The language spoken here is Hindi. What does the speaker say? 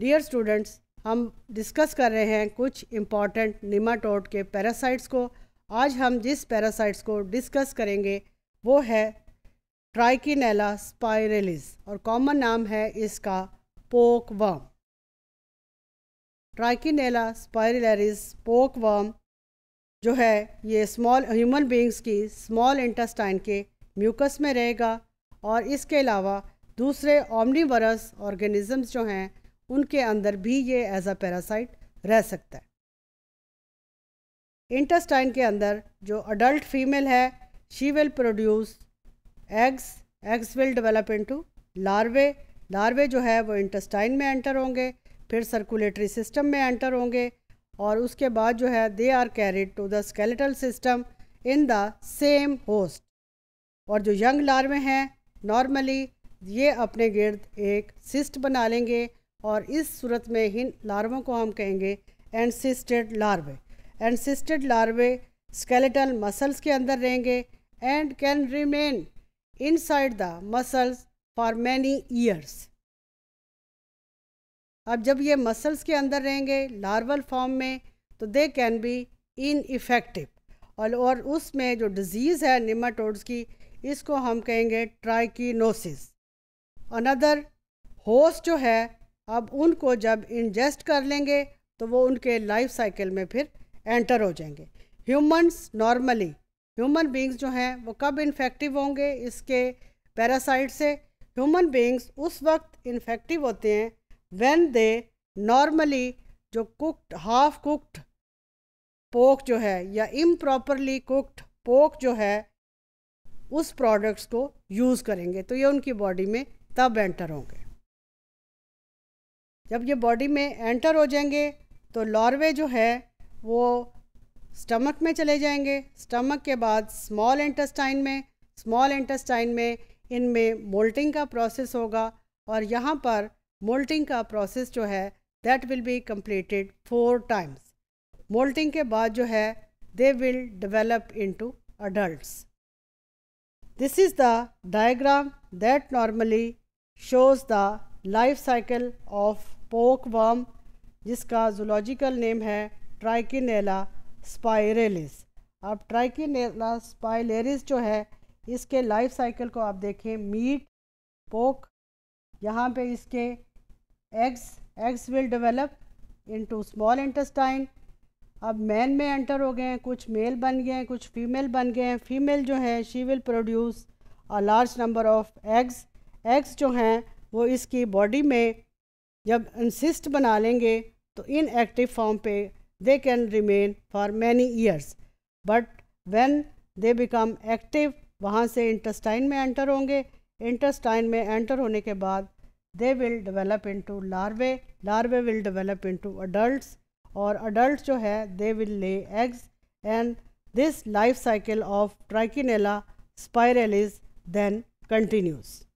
डियर स्टूडेंट्स हम डिस्कस कर रहे हैं कुछ इम्पॉर्टेंट निमाटोड के पैरासाइट्स को आज हम जिस पैरासाइट्स को डिस्कस करेंगे वो है ट्राइकिनेला स्पायरेलिस और कॉमन नाम है इसका पोक वर्म ट्राइकिनेला स्पाइरेलिस पोक वर्म जो है ये स्मॉल ह्यूमन बींग्स की स्मॉल इंटस्टाइन के म्यूकस में रहेगा और इसके अलावा दूसरे ऑमनीवरस ऑर्गेनिजम्स जो हैं उनके अंदर भी ये एज अ पैरासाइट रह सकता है इंटेस्टाइन के अंदर जो अडल्ट फीमेल है she will produce eggs eggs will develop into larvae larvae जो है वो इंटेस्टाइन में एंटर होंगे फिर सर्कुलेटरी सिस्टम में एंटर होंगे और उसके बाद जो है they are carried to the skeletal system in the same host और जो यंग लार्वे हैं नॉर्मली ये अपने गिर्द एक सिस्ट बना लेंगे और इस सूरत में इन लार्वों को हम कहेंगे एनसिस्टेड लार्वे एनसिस्टेड लार्वे स्केलेटल मसल्स के अंदर रहेंगे and can remain inside the muscles for many years अब जब ये मसल्स के अंदर रहेंगे लार्वल फॉर्म में तो they can be infective और उसमें जो डिजीज़ है निमाटोड्स की इसको हम कहेंगे ट्राइकिनोसिस अनदर होस्ट जो है अब उनको जब इंजेस्ट कर लेंगे तो वो उनके लाइफ साइकिल में फिर एंटर हो जाएंगे ह्यूमंस नॉर्मली ह्यूमन बींग्स जो हैं वो कब इन्फेक्टिव होंगे इसके पैरासाइट से ह्यूमन बींग्स उस वक्त इन्फेक्टिव होते हैं व्हेन दे नॉर्मली जो कुक्ड हाफ कुक्ड पोक जो है या इम प्रॉपरली कुक्ड पोक जो है उस प्रोडक्ट्स को यूज़ करेंगे तो ये उनकी बॉडी में तब एंटर होंगे जब ये बॉडी में एंटर हो जाएंगे तो लॉर्वे जो है वो स्टमक में चले जाएंगे स्टमक के बाद स्मॉल इंटेस्टाइन में स्मॉल इंटेस्टाइन में इनमें मोल्टिंग का प्रोसेस होगा और यहाँ पर मोल्टिंग का प्रोसेस जो है that will be completed four times moulting के बाद जो है they will develop into adult this is the diagram that normally shows the life cycle of pork worm जिसका जोलॉजिकल नेम है ट्राइकिनेला स्पाइरेलिस अब ट्राइकिनेला स्पाइलेरिस जो है इसके लाइफ साइकिल को आप देखें मीट पोक यहाँ पे इसके eggs eggs will develop into small intestine अब मैन में एंटर हो गए हैं कुछ मेल बन गए हैं कुछ फीमेल बन गए हैं फीमेल जो हैं she will produce a large number of eggs eggs जो हैं वो इसकी बॉडी में जब इंसिस्ट बना लेंगे तो इन एक्टिव फॉर्म पे they can remain for many years but when they become active वहाँ से इंटस्टाइन में एंटर होंगे इंटस्टाइन में एंटर होने के बाद they will develop into larvae larvae will develop into adults और अडल्ट जो है they will lay eggs and this life cycle of Trichinella is then continues